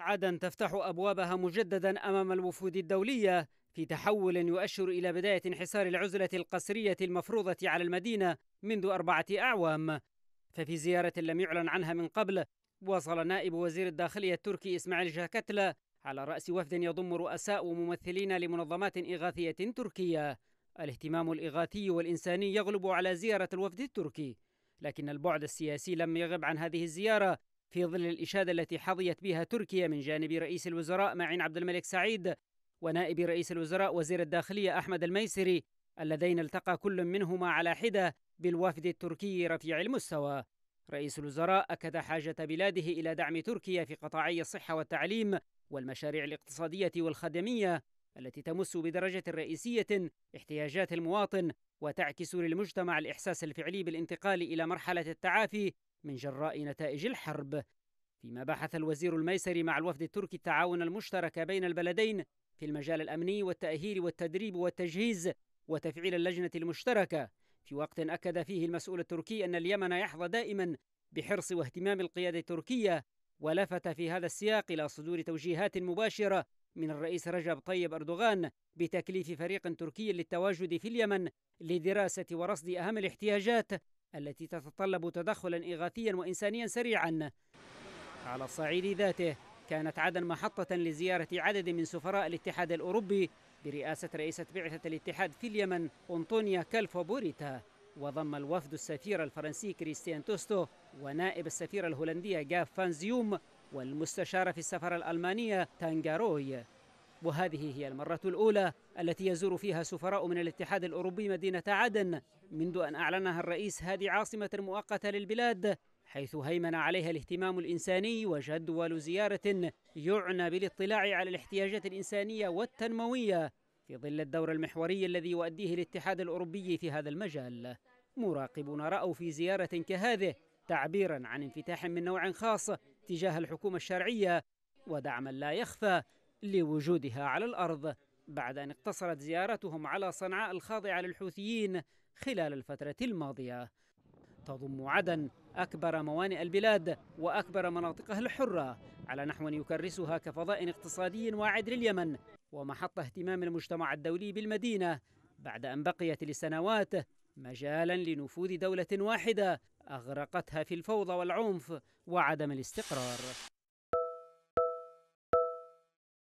عدن تفتح أبوابها مجددا أمام الوفود الدولية في تحول يؤشر إلى بداية انحسار العزلة القسرية المفروضة على المدينة منذ أربعة أعوام ففي زيارة لم يعلن عنها من قبل وصل نائب وزير الداخلية التركي إسماعيل جاكتلا على رأس وفد يضم رؤساء وممثلين لمنظمات إغاثية تركية الاهتمام الإغاثي والإنساني يغلب على زيارة الوفد التركي لكن البعد السياسي لم يغب عن هذه الزيارة في ظل الإشادة التي حظيت بها تركيا من جانب رئيس الوزراء معين عبد الملك سعيد ونائب رئيس الوزراء وزير الداخلية أحمد الميسري اللذين التقى كل منهما على حدة بالوافد التركي رفيع المستوى رئيس الوزراء أكد حاجة بلاده إلى دعم تركيا في قطاعي الصحة والتعليم والمشاريع الاقتصادية والخدمية التي تمس بدرجة رئيسية احتياجات المواطن وتعكس للمجتمع الإحساس الفعلي بالانتقال إلى مرحلة التعافي من جراء نتائج الحرب فيما بحث الوزير الميسري مع الوفد التركي التعاون المشترك بين البلدين في المجال الأمني والتأهيل والتدريب والتجهيز وتفعيل اللجنة المشتركة في وقت أكد فيه المسؤول التركي أن اليمن يحظى دائما بحرص واهتمام القيادة التركية ولفت في هذا السياق إلى صدور توجيهات مباشرة من الرئيس رجب طيب أردوغان بتكليف فريق تركي للتواجد في اليمن لدراسة ورصد أهم الاحتياجات التي تتطلب تدخلا إغاثيا وإنسانيا سريعا على الصعيد ذاته كانت عدن محطة لزيارة عدد من سفراء الاتحاد الأوروبي برئاسة رئيسة بعثة الاتحاد في اليمن أنطونيا كالفوبوريتا بوريتا وضم الوفد السفير الفرنسي كريستيان توستو ونائب السفيرة الهولندية جاف فانزيوم والمستشارة في السفارة الألمانية تانجاروي وهذه هي المرة الأولى التي يزور فيها سفراء من الاتحاد الأوروبي مدينة عدن منذ أن أعلنها الرئيس هادي عاصمة مؤقتة للبلاد حيث هيمن عليها الاهتمام الإنساني وجدول زيارة يعنى بالاطلاع على الاحتياجات الإنسانية والتنموية في ظل الدور المحوري الذي يؤديه الاتحاد الأوروبي في هذا المجال مراقبون رأوا في زيارة كهذه تعبيرا عن انفتاح من نوع خاص تجاه الحكومة الشرعية ودعما لا يخفى لوجودها على الأرض بعد أن اقتصرت زيارتهم على صنعاء الخاضعة للحوثيين خلال الفترة الماضية تضم عدن أكبر موانئ البلاد وأكبر مناطقها الحرة على نحو يكرسها كفضاء اقتصادي واعد لليمن ومحط اهتمام المجتمع الدولي بالمدينة بعد أن بقيت لسنوات مجالا لنفوذ دولة واحدة أغرقتها في الفوضى والعنف وعدم الاستقرار